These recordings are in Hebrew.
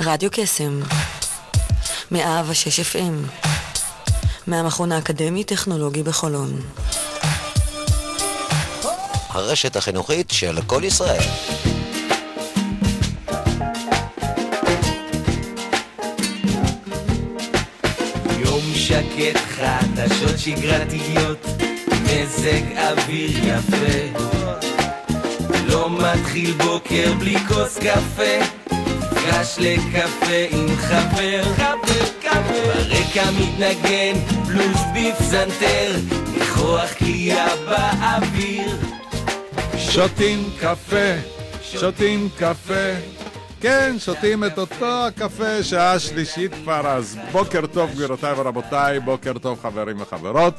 רדיו קסם, ושש FM, מהמכון האקדמי-טכנולוגי בחולון. הרשת החינוכית של כל ישראל. יום שקט, חדשות שגרתיות, מזג אוויר יפה. לא מתחיל בוקר בלי כוס קפה. דש לקפה עם חבר, חבר, חבר. ברקע מתנגן בלוז בפזנתר, ניחוח קליעה באוויר. שותים קפה, שותים קפה. כן, שותים את אותו הקפה, שעה שלישית כבר, אז בוקר טוב גבירותיי ורבותיי, בוקר טוב חברים וחברות.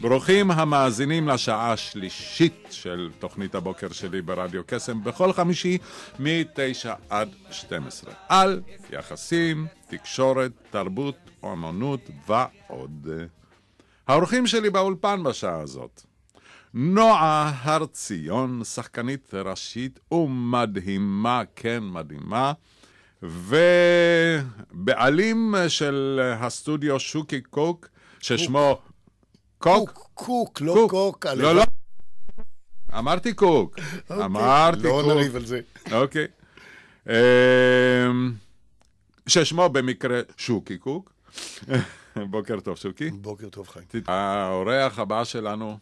ברוכים המאזינים לשעה השלישית של תוכנית הבוקר שלי ברדיו קסם בכל חמישי מ-9 עד 12 על יחסים, תקשורת, תרבות, אומנות ועוד. האורחים שלי באולפן בשעה הזאת נועה הר ציון, שחקנית ראשית ומדהימה, כן מדהימה, ובעלים של הסטודיו שוקי קוק, ששמו קוק? קוק, לא קוק. לא, לא. אמרתי קוק. אוקיי, אמרתי לא קוק. לא נריב על זה. אוקיי. אמ, ששמו במקרה שוקי קוק. בוקר טוב, שוקי. בוקר טוב, חיים. האורח הבא שלנו,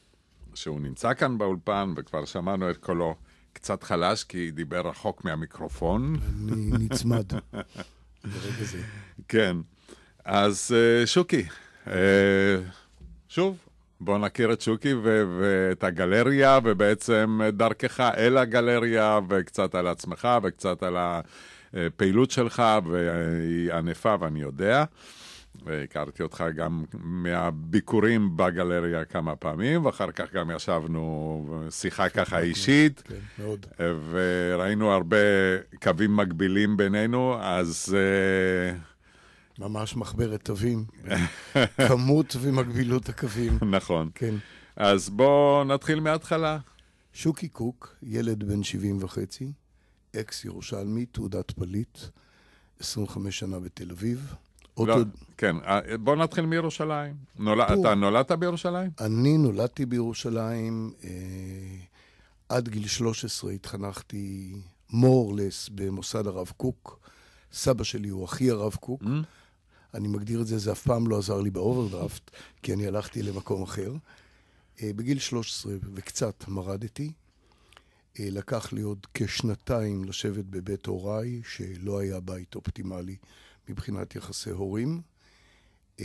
שהוא נמצא כאן באולפן, וכבר שמענו את קולו, קצת חלש, כי דיבר רחוק מהמיקרופון. אני נצמד. ברגע זה. כן. אז אה, שוקי, אה, שוב, בוא נכיר את שוקי ו- ואת הגלריה, ובעצם דרכך אל הגלריה, וקצת על עצמך, וקצת על הפעילות שלך, והיא ענפה ואני יודע. והכרתי אותך גם מהביקורים בגלריה כמה פעמים, ואחר כך גם ישבנו שיחה ככה כן, אישית. כן, מאוד. וראינו הרבה קווים מקבילים בינינו, אז... Uh, ממש מחברת תווים, כמות ומגבילות הקווים. נכון. כן. אז בואו נתחיל מההתחלה. שוקי קוק, ילד בן 70 וחצי, אקס ירושלמי, תעודת פליט, 25 שנה בתל אביב. לא, עוד... כן, אה, בואו נתחיל מירושלים. נול... אתה נולדת בירושלים? אני נולדתי בירושלים. אה, עד גיל 13 התחנכתי מורלס במוסד הרב קוק. סבא שלי הוא אחי הרב קוק. Mm. אני מגדיר את זה, זה אף פעם לא עזר לי באוברדרפט, כי אני הלכתי למקום אחר. אה, בגיל 13 וקצת מרדתי. אה, לקח לי עוד כשנתיים לשבת בבית הוריי, שלא היה בית אופטימלי מבחינת יחסי הורים. אה,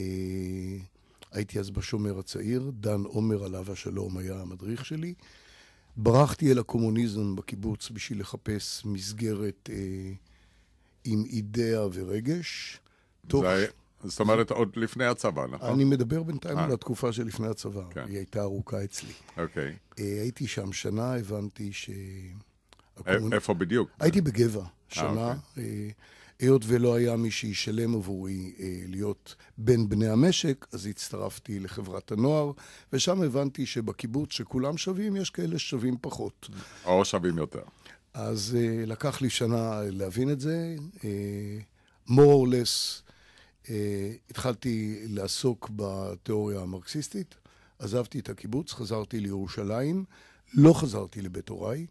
הייתי אז בשומר הצעיר, דן עומר עליו השלום היה המדריך שלי. ברחתי אל הקומוניזם בקיבוץ בשביל לחפש מסגרת אה, עם אידאה ורגש. תוך... זה, זאת אומרת, עוד לפני הצבא, נכון? אני מדבר בינתיים אה. על התקופה שלפני הצבא. כן. היא הייתה ארוכה אצלי. אוקיי. אה, הייתי שם שנה, הבנתי ש... אה, הקומונ... איפה בדיוק? הייתי בגבע שנה. אוקיי. היות ולא היה מי שישלם עבורי אה, להיות בין בני המשק, אז הצטרפתי לחברת הנוער, ושם הבנתי שבקיבוץ שכולם שווים, יש כאלה ששווים פחות. או שווים יותר. אז אה, לקח לי שנה להבין את זה. אה, more or less אה, התחלתי לעסוק בתיאוריה המרקסיסטית, עזבתי את הקיבוץ, חזרתי לירושלים, לא חזרתי לבית הוריי,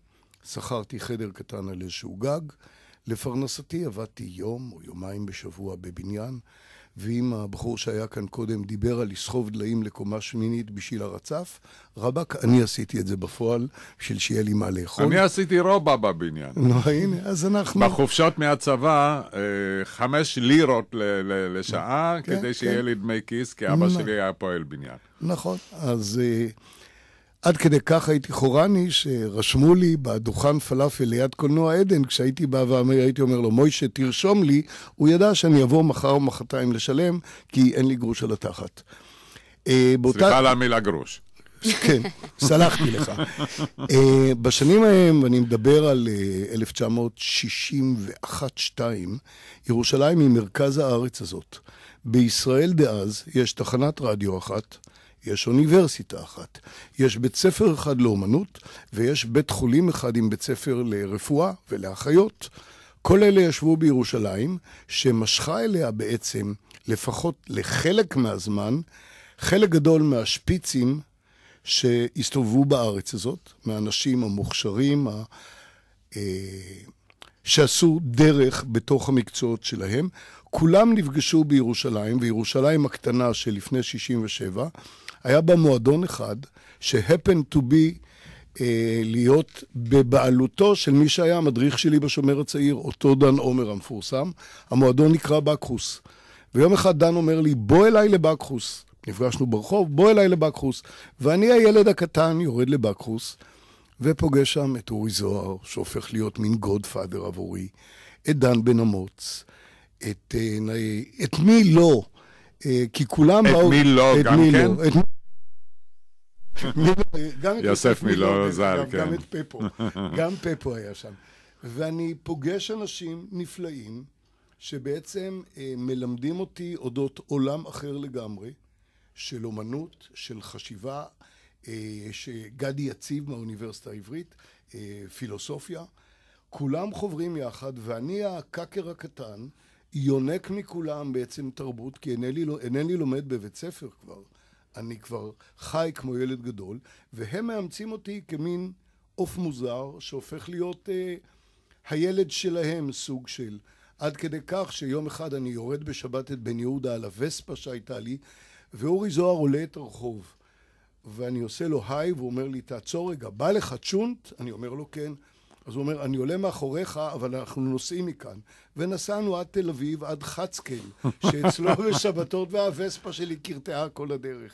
שכרתי חדר קטן על איזשהו גג. לפרנסתי עבדתי יום או יומיים בשבוע בבניין. ואם הבחור שהיה כאן קודם דיבר על לסחוב דליים לקומה שמינית בשביל הרצף, רבאק, אני עשיתי את זה בפועל, בשביל שיהיה לי מה לאכול. אני עשיתי רובה בבניין. נו, הנה, אז אנחנו... בחופשות מהצבא, אה, חמש לירות לשעה, כן, כדי כן. שיהיה לי דמי כיס, כי אבא שלי היה פועל בניין. נכון, אז... אה, עד כדי כך הייתי חורני, שרשמו לי בדוכן פלאפל ליד קולנוע עדן, כשהייתי בא ואמר, הייתי אומר לו, מוישה, תרשום לי, הוא ידע שאני אבוא מחר או מחרתיים לשלם, כי אין לי גרוש על התחת. אה, סליחה על המילה גרוש. כן, סלחתי לך. אה, בשנים ההם, ואני מדבר על 1961-2, אה, ירושלים היא מרכז הארץ הזאת. בישראל דאז יש תחנת רדיו אחת, יש אוניברסיטה אחת, יש בית ספר אחד לאומנות, ויש בית חולים אחד עם בית ספר לרפואה ולאחיות. כל אלה ישבו בירושלים, שמשכה אליה בעצם, לפחות לחלק מהזמן, חלק גדול מהשפיצים שהסתובבו בארץ הזאת, מהאנשים המוכשרים, ה... אה, שעשו דרך בתוך המקצועות שלהם. כולם נפגשו בירושלים, וירושלים הקטנה שלפני 67' היה בה מועדון אחד, שהפן טו בי אה, להיות בבעלותו של מי שהיה המדריך שלי בשומר הצעיר, אותו דן עומר המפורסם. המועדון נקרא בקחוס. ויום אחד דן אומר לי, בוא אליי לבקחוס. נפגשנו ברחוב, בוא אליי לבקחוס. ואני הילד הקטן יורד לבקחוס, ופוגש שם את אורי זוהר, שהופך להיות מין גוד פאדר עבורי, את דן בן אמוץ, את, אה, את מי לא. אה, כי כולם באו... את מי כן? לא, גם כן? יוסף מילו ז"ל, כן. גם את פפו, גם פפו היה שם. ואני פוגש אנשים נפלאים, שבעצם אה, מלמדים אותי אודות עולם אחר לגמרי, של אומנות, של חשיבה, אה, שגדי יציב מהאוניברסיטה העברית, פילוסופיה. כולם חוברים יחד, ואני הקאקר הקטן, יונק מכולם בעצם תרבות, כי אינני, לא- אינני לומד בבית ספר כבר. אני כבר חי כמו ילד גדול, והם מאמצים אותי כמין עוף מוזר שהופך להיות אה, הילד שלהם סוג של. עד כדי כך שיום אחד אני יורד בשבת את בן יהודה על הווספה שהייתה לי, ואורי זוהר עולה את הרחוב. ואני עושה לו היי, והוא אומר לי, תעצור רגע, בא לך צ'ונט? אני אומר לו, כן. אז הוא אומר, אני עולה מאחוריך, אבל אנחנו נוסעים מכאן. ונסענו עד תל אביב, עד חצקל, שאצלו בשבתות, והווספה שלי קרטעה כל הדרך.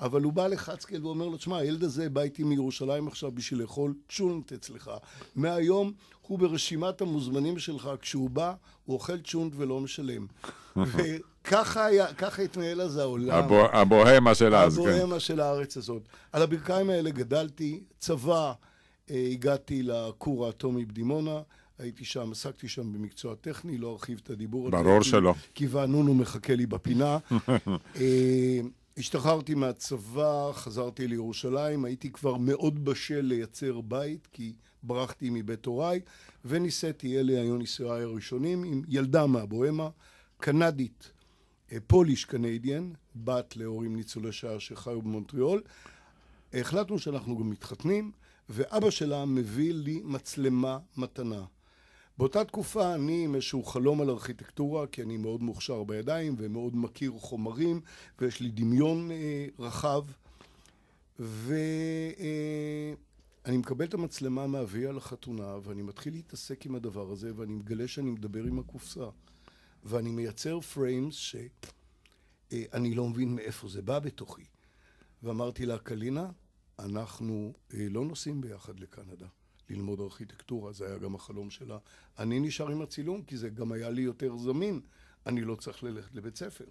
אבל הוא בא לחצקל ואומר לו, תשמע, הילד הזה בא איתי מירושלים עכשיו בשביל לאכול צ'ונט אצלך. מהיום הוא ברשימת המוזמנים שלך, כשהוא בא, הוא אוכל צ'ונט ולא משלם. וככה היה, ככה התנהל אז העולם. הבוהמה של אז, כן. הבוהמה של הארץ הזאת. על הברכיים האלה גדלתי, צבא, הגעתי לכור האטומי בדימונה, הייתי שם, עסקתי שם במקצוע טכני, לא ארחיב את הדיבור. הזה. ברור שלא. כי וענונו מחכה לי בפינה. אה, השתחררתי מהצבא, חזרתי לירושלים, הייתי כבר מאוד בשל לייצר בית, כי ברחתי מבית הוריי, ונישאתי, אלה היו נישואיי הראשונים, עם ילדה מהבוהמה, קנדית, אה, פוליש קנדיאן, בת להורים ניצולי שעה שחיו במונטריאול. החלטנו שאנחנו גם מתחתנים. ואבא שלה מביא לי מצלמה מתנה. באותה תקופה אני עם איזשהו חלום על ארכיטקטורה, כי אני מאוד מוכשר בידיים ומאוד מכיר חומרים, ויש לי דמיון אה, רחב. ואני אה, מקבל את המצלמה מאבי על החתונה, ואני מתחיל להתעסק עם הדבר הזה, ואני מגלה שאני מדבר עם הקופסה. ואני מייצר פריימס שאני אה, לא מבין מאיפה זה בא בתוכי. ואמרתי לה, קלינה, אנחנו אה, לא נוסעים ביחד לקנדה ללמוד ארכיטקטורה, זה היה גם החלום שלה. אני נשאר עם הצילום כי זה גם היה לי יותר זמין, אני לא צריך ללכת לבית ספר.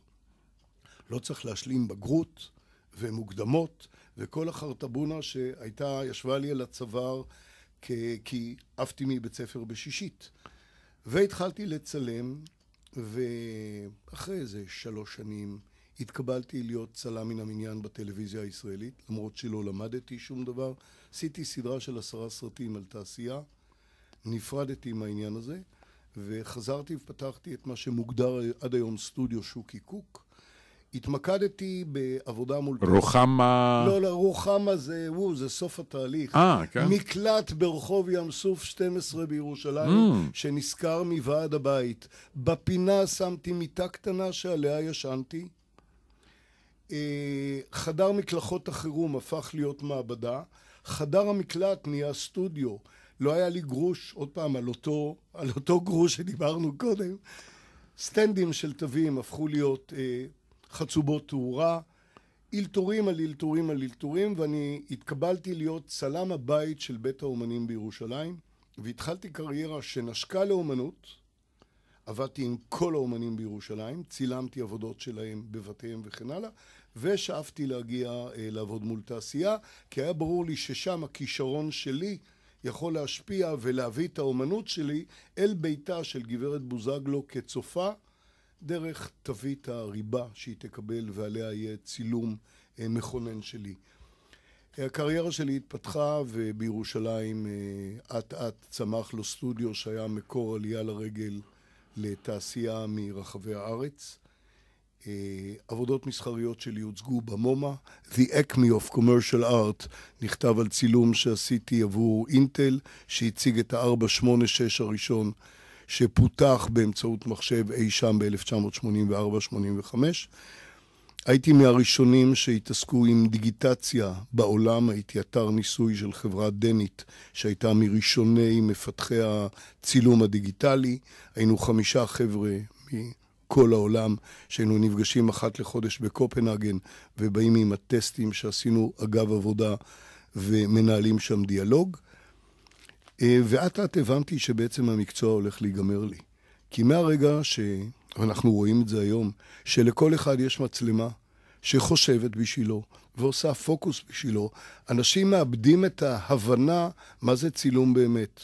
לא צריך להשלים בגרות ומוקדמות וכל החרטבונה שהייתה, ישבה לי על הצוואר כי, כי עפתי מבית ספר בשישית. והתחלתי לצלם, ואחרי איזה שלוש שנים התקבלתי להיות צלם מן המניין בטלוויזיה הישראלית, למרות שלא למדתי שום דבר. עשיתי סדרה של עשרה סרטים על תעשייה, נפרדתי מהעניין הזה, וחזרתי ופתחתי את מה שמוגדר עד היום סטודיו שוקי קוק. התמקדתי בעבודה מול... רוחמה... לא, לא, רוחמה זה, וואו, זה סוף התהליך. אה, כן. מקלט ברחוב ים סוף 12 בירושלים, mm. שנשכר מוועד הבית. בפינה שמתי מיטה קטנה שעליה ישנתי. אה, חדר מקלחות החירום הפך להיות מעבדה, חדר המקלט נהיה סטודיו, לא היה לי גרוש, עוד פעם, על אותו, על אותו גרוש שדיברנו קודם, סטנדים של תווים הפכו להיות אה, חצובות תאורה, אלתורים על אלתורים על אלתורים, ואני התקבלתי להיות צלם הבית של בית האומנים בירושלים, והתחלתי קריירה שנשקה לאומנות, עבדתי עם כל האומנים בירושלים, צילמתי עבודות שלהם בבתיהם וכן הלאה, ושאפתי להגיע אה, לעבוד מול תעשייה, כי היה ברור לי ששם הכישרון שלי יכול להשפיע ולהביא את האומנות שלי אל ביתה של גברת בוזגלו כצופה, דרך תווית הריבה שהיא תקבל ועליה יהיה צילום אה, מכונן שלי. אה, הקריירה שלי התפתחה ובירושלים אה, אט אט צמח לו סטודיו שהיה מקור עלייה לרגל לתעשייה מרחבי הארץ. אה, עבודות מסחריות שלי הוצגו במומה. The Acme of Commercial Art נכתב על צילום שעשיתי עבור אינטל, שהציג את ה-486 הראשון, שפותח באמצעות מחשב אי שם ב-1984-85. הייתי מהראשונים שהתעסקו עם דיגיטציה בעולם, הייתי אתר ניסוי של חברה דנית שהייתה מראשוני מפתחי הצילום הדיגיטלי. היינו חמישה חבר'ה מכל העולם שהיינו נפגשים אחת לחודש בקופנהגן ובאים עם הטסטים שעשינו אגב עבודה ומנהלים שם דיאלוג. אה, ואט-אט הבנתי שבעצם המקצוע הולך להיגמר לי. כי מהרגע ש... ואנחנו רואים את זה היום, שלכל אחד יש מצלמה שחושבת בשבילו ועושה פוקוס בשבילו. אנשים מאבדים את ההבנה מה זה צילום באמת.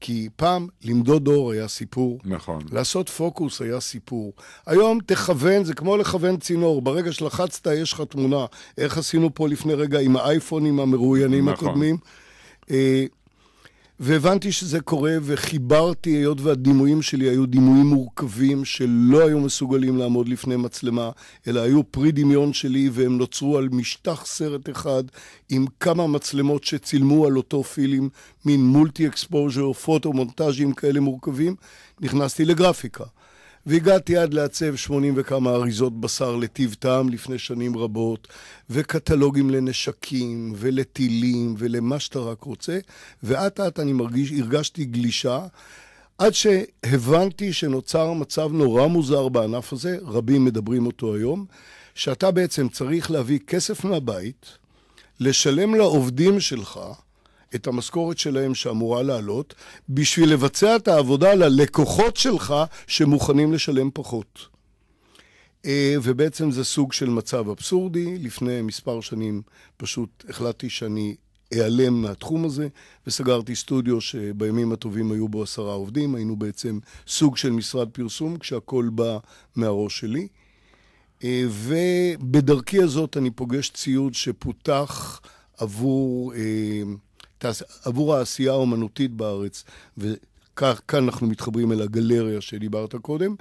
כי פעם למדוד אור היה סיפור. נכון. לעשות פוקוס היה סיפור. היום תכוון, זה כמו לכוון צינור. ברגע שלחצת, יש לך תמונה. איך עשינו פה לפני רגע עם האייפונים המרואיינים נכון. הקודמים. אה, והבנתי שזה קורה, וחיברתי, היות והדימויים שלי היו דימויים מורכבים שלא היו מסוגלים לעמוד לפני מצלמה, אלא היו פרי דמיון שלי, והם נוצרו על משטח סרט אחד, עם כמה מצלמות שצילמו על אותו פילים, מין מולטי אקספוז'ר, פוטו, מונטאז'ים כאלה מורכבים, נכנסתי לגרפיקה. והגעתי עד לעצב 80 וכמה אריזות בשר לטיב טעם לפני שנים רבות, וקטלוגים לנשקים, ולטילים, ולמה שאתה רק רוצה, ואט אט אני מרגיש, הרגשתי גלישה. עד שהבנתי שנוצר מצב נורא מוזר בענף הזה, רבים מדברים אותו היום, שאתה בעצם צריך להביא כסף מהבית, לשלם לעובדים שלך, את המשכורת שלהם שאמורה לעלות, בשביל לבצע את העבודה ללקוחות שלך שמוכנים לשלם פחות. אה, ובעצם זה סוג של מצב אבסורדי. לפני מספר שנים פשוט החלטתי שאני איעלם מהתחום הזה, וסגרתי סטודיו שבימים הטובים היו בו עשרה עובדים, היינו בעצם סוג של משרד פרסום, כשהכול בא מהראש שלי. אה, ובדרכי הזאת אני פוגש ציוד שפותח עבור אה, עבור העשייה האומנותית בארץ, וכאן אנחנו מתחברים אל הגלריה שדיברת קודם.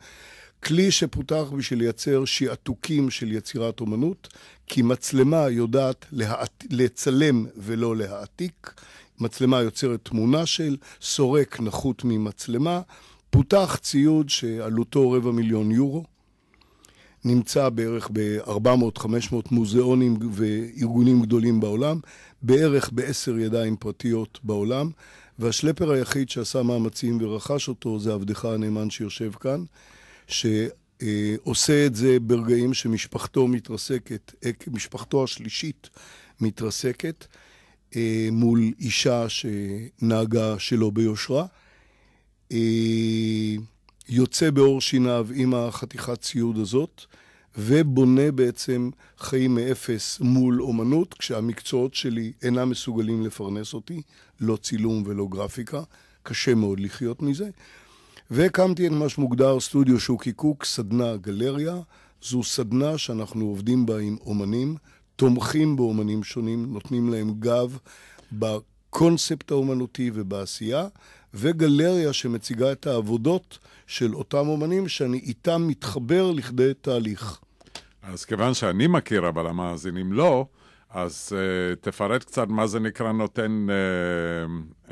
כלי שפותח בשביל לייצר שעתוקים של יצירת אומנות, כי מצלמה יודעת להעט... לצלם ולא להעתיק, מצלמה יוצרת תמונה של, סורק נחות ממצלמה, פותח ציוד שעלותו רבע מיליון יורו, נמצא בערך ב-400-500 מוזיאונים וארגונים גדולים בעולם, בערך בעשר ידיים פרטיות בעולם, והשלפר היחיד שעשה מאמצים ורכש אותו זה עבדך הנאמן שיושב כאן, שעושה את זה ברגעים שמשפחתו מתרסקת, משפחתו השלישית מתרסקת, אה, מול אישה שנהגה שלא ביושרה. אה, יוצא בעור שיניו עם החתיכת ציוד הזאת, ובונה בעצם חיים מאפס מול אומנות, כשהמקצועות שלי אינם מסוגלים לפרנס אותי, לא צילום ולא גרפיקה, קשה מאוד לחיות מזה. והקמתי את מה שמוגדר סטודיו שוקי קוק, סדנה גלריה. זו סדנה שאנחנו עובדים בה עם אומנים, תומכים באומנים שונים, נותנים להם גב בקונספט האומנותי ובעשייה, וגלריה שמציגה את העבודות. של אותם אומנים שאני איתם מתחבר לכדי תהליך. אז כיוון שאני מכיר, אבל המאזינים לא, אז uh, תפרט קצת מה זה נקרא נותן uh, um, um,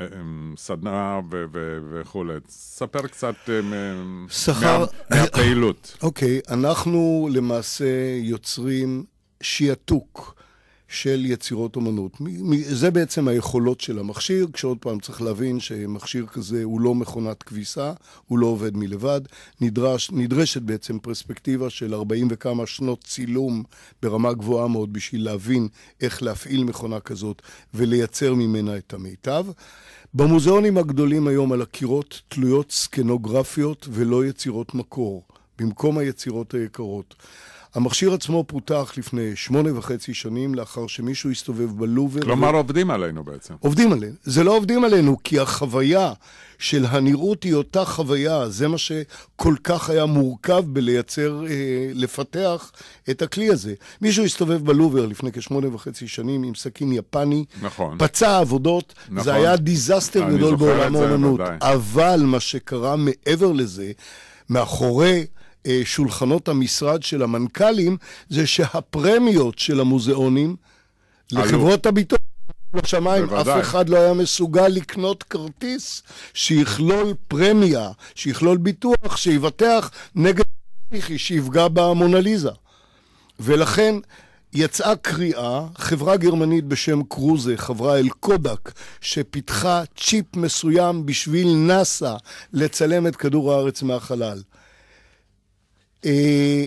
סדנה וכולי. ספר קצת uh, אה, שחר... מה, מהפעילות. אוקיי, okay, אנחנו למעשה יוצרים שיעתוק. של יצירות אומנות. זה בעצם היכולות של המכשיר, כשעוד פעם צריך להבין שמכשיר כזה הוא לא מכונת כביסה, הוא לא עובד מלבד. נדרש, נדרשת בעצם פרספקטיבה של 40 וכמה שנות צילום ברמה גבוהה מאוד בשביל להבין איך להפעיל מכונה כזאת ולייצר ממנה את המיטב. במוזיאונים הגדולים היום על הקירות תלויות סקנוגרפיות ולא יצירות מקור, במקום היצירות היקרות. המכשיר עצמו פותח לפני שמונה וחצי שנים, לאחר שמישהו הסתובב בלובר. כלומר, ו... עובדים עלינו בעצם. עובדים עלינו. זה לא עובדים עלינו, כי החוויה של הנראות היא אותה חוויה, זה מה שכל כך היה מורכב בלייצר, אה, לפתח את הכלי הזה. מישהו הסתובב בלובר לפני כשמונה וחצי שנים עם סכין יפני, נכון. פצע עבודות, נכון. זה היה דיזסטר גדול בעולם האומנות. אבל מה שקרה מעבר לזה, מאחורי... אה, שולחנות המשרד של המנכ"לים, זה שהפרמיות של המוזיאונים לחברות הביטוח בשמיים, אף אחד לא היה מסוגל לקנות כרטיס שיכלול פרמיה, שיכלול ביטוח, שיבטח נגד שיפגע במונליזה. ולכן יצאה קריאה, חברה גרמנית בשם קרוזה, חברה אל קודק, שפיתחה צ'יפ מסוים בשביל נאסא לצלם את כדור הארץ מהחלל. אה,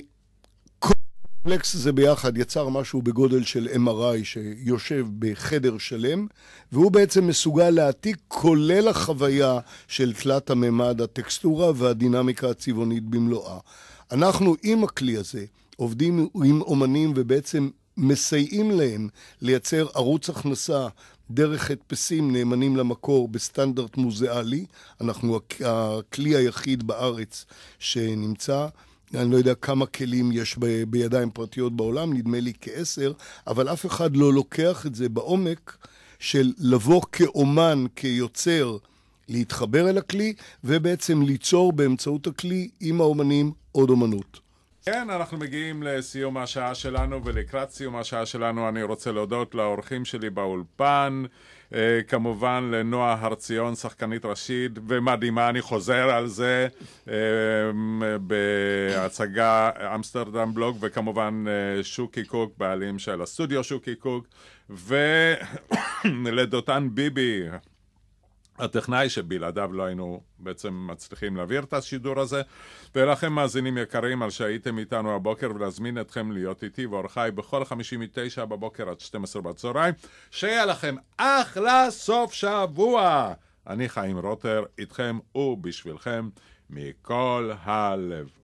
קומפלקס זה ביחד יצר משהו בגודל של MRI שיושב בחדר שלם, והוא בעצם מסוגל להעתיק כולל החוויה של תלת הממד, הטקסטורה והדינמיקה הצבעונית במלואה. אנחנו עם הכלי הזה עובדים עם אומנים ובעצם מסייעים להם לייצר ערוץ הכנסה דרך הדפסים נאמנים למקור בסטנדרט מוזיאלי. אנחנו הכלי היחיד בארץ שנמצא. אני לא יודע כמה כלים יש ב, בידיים פרטיות בעולם, נדמה לי כעשר, אבל אף אחד לא לוקח את זה בעומק של לבוא כאומן, כיוצר, להתחבר אל הכלי, ובעצם ליצור באמצעות הכלי עם האומנים עוד אומנות. כן, אנחנו מגיעים לסיום השעה שלנו, ולקראת סיום השעה שלנו אני רוצה להודות לאורחים שלי באולפן. אה, כמובן לנועה הרציון, שחקנית ראשית ומדהימה, אני חוזר על זה אה, בהצגה אמסטרדם בלוג, וכמובן אה, שוקי קוק, בעלים של הסטודיו שוקי קוק, ולדותן ביבי, הטכנאי שבלעדיו לא היינו בעצם מצליחים להעביר את השידור הזה. ולכם מאזינים יקרים על שהייתם איתנו הבוקר ולהזמין אתכם להיות איתי ואורחיי בכל חמישי מתשע בבוקר עד 12 בצהריים. שיהיה לכם אחלה סוף שבוע! אני חיים רוטר, איתכם ובשבילכם מכל הלב.